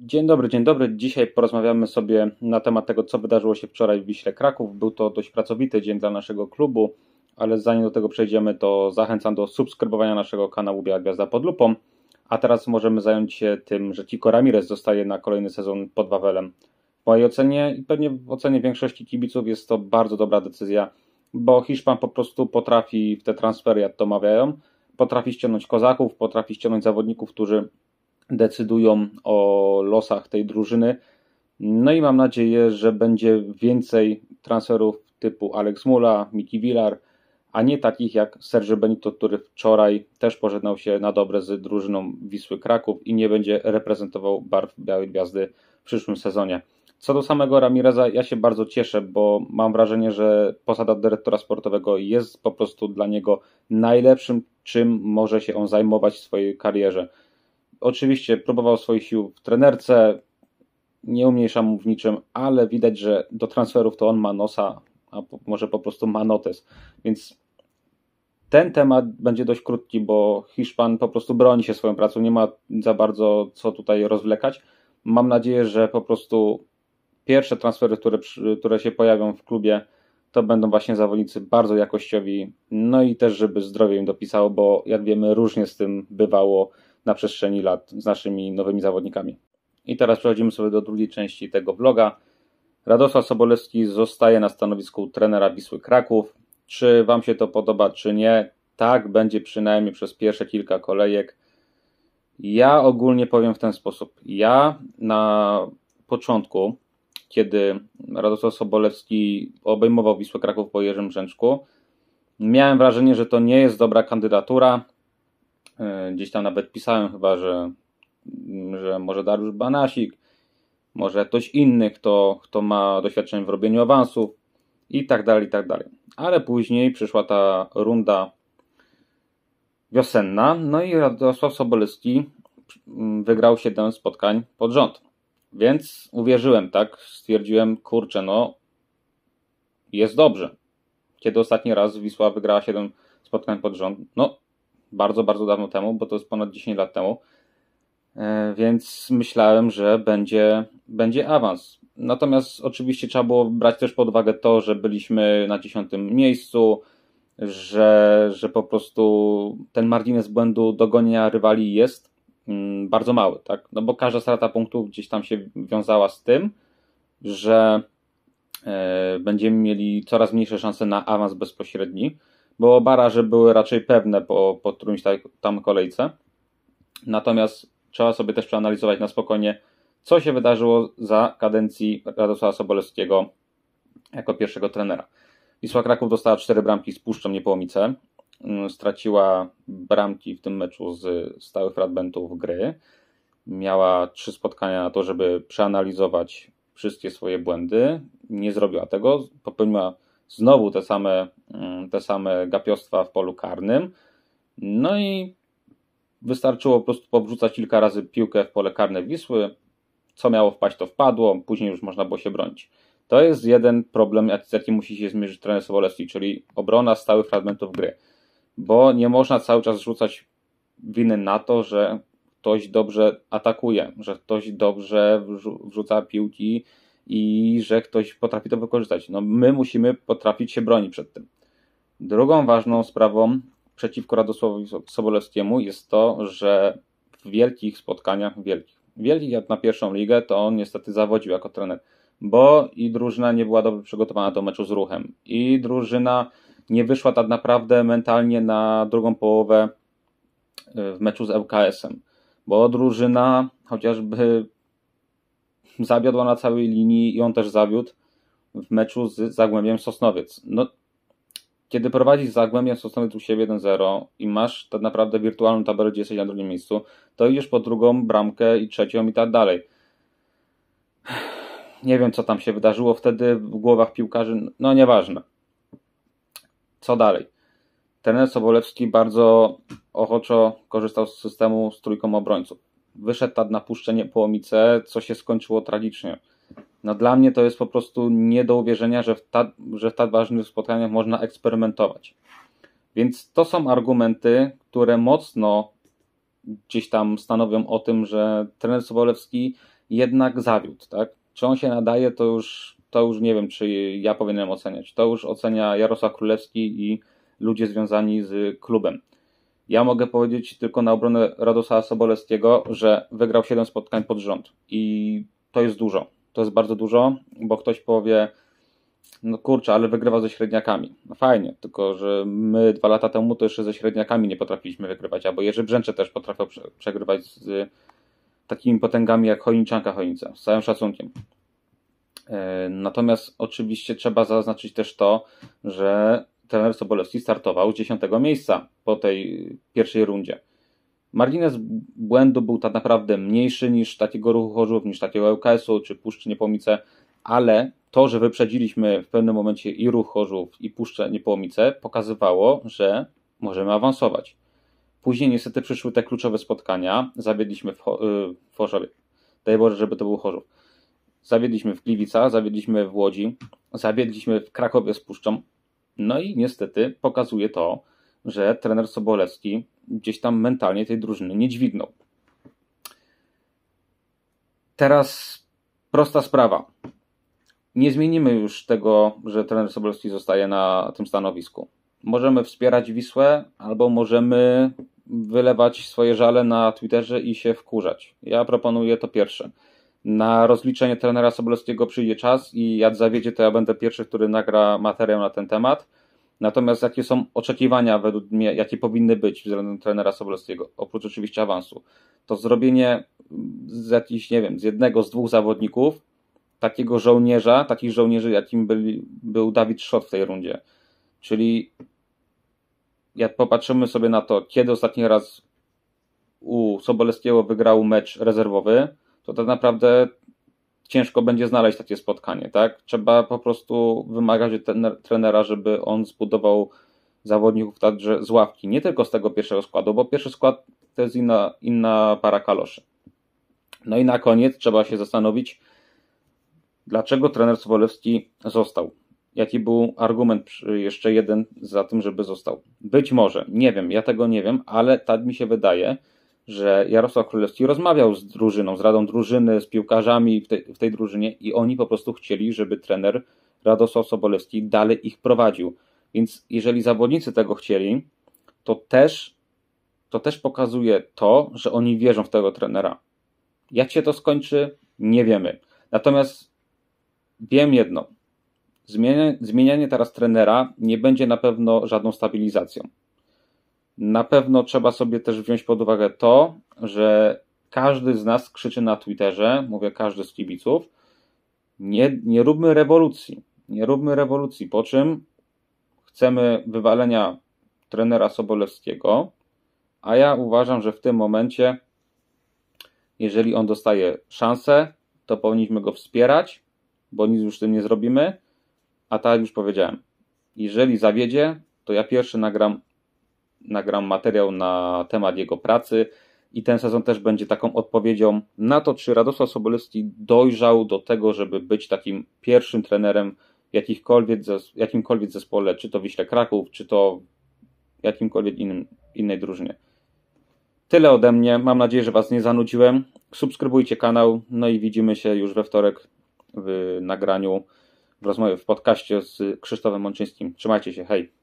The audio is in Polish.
Dzień dobry, dzień dobry. Dzisiaj porozmawiamy sobie na temat tego, co wydarzyło się wczoraj w Wiśle Kraków. Był to dość pracowity dzień dla naszego klubu, ale zanim do tego przejdziemy, to zachęcam do subskrybowania naszego kanału Biała Gwiazda pod lupą. A teraz możemy zająć się tym, że Tico Ramirez zostaje na kolejny sezon pod Wawelem. W mojej ocenie i pewnie w ocenie większości kibiców jest to bardzo dobra decyzja, bo Hiszpan po prostu potrafi w te transfery, jak to mawiają, potrafi ściągnąć kozaków, potrafi ściągnąć zawodników, którzy decydują o losach tej drużyny. No i mam nadzieję, że będzie więcej transferów typu Alex Mula, Miki Villar, a nie takich jak Sergio Benito, który wczoraj też pożegnał się na dobre z drużyną Wisły Kraków i nie będzie reprezentował barw Białej Gwiazdy w przyszłym sezonie. Co do samego Ramireza, ja się bardzo cieszę, bo mam wrażenie, że posada dyrektora sportowego jest po prostu dla niego najlepszym, czym może się on zajmować w swojej karierze. Oczywiście próbował swoich sił w trenerce, nie umniejszam mu w niczym, ale widać, że do transferów to on ma nosa, a może po prostu ma notes. Więc ten temat będzie dość krótki, bo Hiszpan po prostu broni się swoją pracą, nie ma za bardzo co tutaj rozwlekać. Mam nadzieję, że po prostu pierwsze transfery, które, które się pojawią w klubie, to będą właśnie zawodnicy bardzo jakościowi, no i też, żeby zdrowie im dopisało, bo jak wiemy, różnie z tym bywało na przestrzeni lat z naszymi nowymi zawodnikami. I teraz przechodzimy sobie do drugiej części tego vloga. Radosław Sobolewski zostaje na stanowisku trenera Wisły Kraków. Czy Wam się to podoba, czy nie? Tak będzie przynajmniej przez pierwsze kilka kolejek. Ja ogólnie powiem w ten sposób. Ja na początku, kiedy Radosław Sobolewski obejmował Wisłę Kraków po Jerzym Brzęczku, miałem wrażenie, że to nie jest dobra kandydatura, E, gdzieś tam nawet pisałem chyba, że, że może Dariusz Banasik, może ktoś inny, kto, kto ma doświadczenie w robieniu awansów i tak dalej, i tak dalej. Ale później przyszła ta runda wiosenna, no i Radosław Sobolewski mm, wygrał 7 spotkań pod rząd. Więc uwierzyłem, tak? Stwierdziłem, kurczę, no jest dobrze. Kiedy ostatni raz Wisła wygrała 7 spotkań pod rząd, no bardzo, bardzo dawno temu, bo to jest ponad 10 lat temu. E, więc myślałem, że będzie, będzie awans. Natomiast oczywiście trzeba było brać też pod uwagę to, że byliśmy na 10 miejscu, że, że po prostu ten margines błędu do gonienia rywali jest mm, bardzo mały, tak? No bo każda strata punktów gdzieś tam się wiązała z tym, że e, będziemy mieli coraz mniejsze szanse na awans bezpośredni bo baraże były raczej pewne po, po którymś tak, tam kolejce. Natomiast trzeba sobie też przeanalizować na spokojnie, co się wydarzyło za kadencji Radosława Sobolewskiego jako pierwszego trenera. Wisła Kraków dostała cztery bramki z Puszczą Niepołomice, mm, straciła bramki w tym meczu z stałych fragmentów gry, miała trzy spotkania na to, żeby przeanalizować wszystkie swoje błędy, nie zrobiła tego, popełniła Znowu te same, mm, te same gapiostwa w polu karnym. No i wystarczyło po prostu powrzucać kilka razy piłkę w pole karne Wisły. Co miało wpaść, to wpadło, później już można było się bronić. To jest jeden problem, z jakim musi się zmierzyć trener Sobolewski, czyli obrona stałych fragmentów gry. Bo nie można cały czas rzucać winy na to, że ktoś dobrze atakuje, że ktoś dobrze wrzuca piłki i że ktoś potrafi to wykorzystać. No, my musimy potrafić się bronić przed tym. Drugą ważną sprawą przeciwko Radosławowi Sobolewskiemu jest to, że w wielkich spotkaniach, wielkich, wielkich jak na pierwszą ligę, to on niestety zawodził jako trener, bo i drużyna nie była dobrze przygotowana do meczu z ruchem, i drużyna nie wyszła tak naprawdę mentalnie na drugą połowę e, w meczu z lks em bo drużyna chociażby zawiodła na całej linii i on też zawiódł w meczu z Zagłębiem Sosnowiec. No, kiedy prowadzisz Zagłębiem Sosnowiec u siebie 1-0 i masz tak naprawdę wirtualną tabelę, gdzie jesteś na drugim miejscu, to idziesz po drugą bramkę i trzecią i tak dalej. Nie wiem, co tam się wydarzyło wtedy w głowach piłkarzy, no nieważne. Co dalej? Trener Sobolewski bardzo ochoczo korzystał z systemu z trójką obrońców wyszedł tad na Puszczę Niepołomice, co się skończyło tragicznie. No dla mnie to jest po prostu nie do uwierzenia, że w, ta, że w tak ważnych spotkaniach można eksperymentować. Więc to są argumenty, które mocno gdzieś tam stanowią o tym, że trener Sobolewski jednak zawiódł, tak? Czy on się nadaje, to już, to już nie wiem, czy ja powinienem oceniać. To już ocenia Jarosław Królewski i ludzie związani z klubem. Ja mogę powiedzieć tylko na obronę Radosława Sobolewskiego, że wygrał 7 spotkań pod rząd i to jest dużo. To jest bardzo dużo, bo ktoś powie, no kurczę, ale wygrywa ze średniakami. No fajnie, tylko że my dwa lata temu to jeszcze ze średniakami nie potrafiliśmy wygrywać, albo Jerzy Brzęcze też potrafił przegrywać z takimi potęgami jak Chojniczanka Chojnica, z całym szacunkiem. E, natomiast oczywiście trzeba zaznaczyć też to, że trener Sobolewski startował z 10 miejsca po tej pierwszej rundzie. Margines błędu był tak naprawdę mniejszy niż takiego ruchu Chorzów, niż takiego ŁKS-u czy Puszczy Niepomice, ale to, że wyprzedziliśmy w pewnym momencie i ruch Chorzów i Puszczę Niepomice pokazywało, że możemy awansować. Później niestety przyszły te kluczowe spotkania. Zawiedliśmy w, y, w Chorzowie. Daj Boże, żeby to był Chorzów. Zawiedliśmy w Gliwicach, zawiedliśmy w Łodzi, zawiedliśmy w Krakowie z Puszczą. No i niestety pokazuje to, że trener Sobolewski gdzieś tam mentalnie tej drużyny nie dźwignął. Teraz prosta sprawa. Nie zmienimy już tego, że trener Sobolewski zostaje na tym stanowisku. Możemy wspierać Wisłę, albo możemy wylewać swoje żale na Twitterze i się wkurzać. Ja proponuję to pierwsze. Na rozliczenie trenera Sobolewskiego przyjdzie czas i jak zawiedzie, to ja będę pierwszy, który nagra materiał na ten temat. Natomiast jakie są oczekiwania według mnie, jakie powinny być względem trenera Sobolewskiego, oprócz oczywiście awansu? To zrobienie z jakichś, nie wiem, z jednego, z dwóch zawodników takiego żołnierza, takich żołnierzy, jakim byli, był Dawid Szot w tej rundzie. Czyli jak popatrzymy sobie na to, kiedy ostatni raz u Sobolewskiego wygrał mecz rezerwowy, to tak naprawdę ciężko będzie znaleźć takie spotkanie, tak? Trzeba po prostu wymagać od trenera, żeby on zbudował zawodników także z ławki, nie tylko z tego pierwszego składu, bo pierwszy skład to jest inna, inna para kaloszy. No i na koniec trzeba się zastanowić, dlaczego trener Sobolewski został. Jaki był argument jeszcze jeden za tym, żeby został? Być może, nie wiem, ja tego nie wiem, ale tak mi się wydaje, że Jarosław Królewski rozmawiał z drużyną, z radą drużyny, z piłkarzami w tej, w tej drużynie i oni po prostu chcieli, żeby trener Radosław Sobolewski dalej ich prowadził. Więc jeżeli zawodnicy tego chcieli, to też, to też pokazuje to, że oni wierzą w tego trenera. Jak się to skończy, nie wiemy. Natomiast wiem jedno. Zmienianie, zmienianie teraz trenera nie będzie na pewno żadną stabilizacją. Na pewno trzeba sobie też wziąć pod uwagę to, że każdy z nas krzyczy na Twitterze, mówię każdy z kibiców, nie, nie róbmy rewolucji, nie róbmy rewolucji, po czym chcemy wywalenia trenera Sobolewskiego, a ja uważam, że w tym momencie, jeżeli on dostaje szansę, to powinniśmy go wspierać, bo nic już z tym nie zrobimy, a tak już powiedziałem, jeżeli zawiedzie, to ja pierwszy nagram nagram materiał na temat jego pracy i ten sezon też będzie taką odpowiedzią na to, czy Radosław Sobolewski dojrzał do tego, żeby być takim pierwszym trenerem jakichkolwiek, jakimkolwiek zespole, czy to Wiśle Kraków, czy to jakimkolwiek innym, innej drużynie. Tyle ode mnie. Mam nadzieję, że Was nie zanudziłem. Subskrybujcie kanał, no i widzimy się już we wtorek w nagraniu, w rozmowie, w podcaście z Krzysztofem Mączyńskim. Trzymajcie się, hej!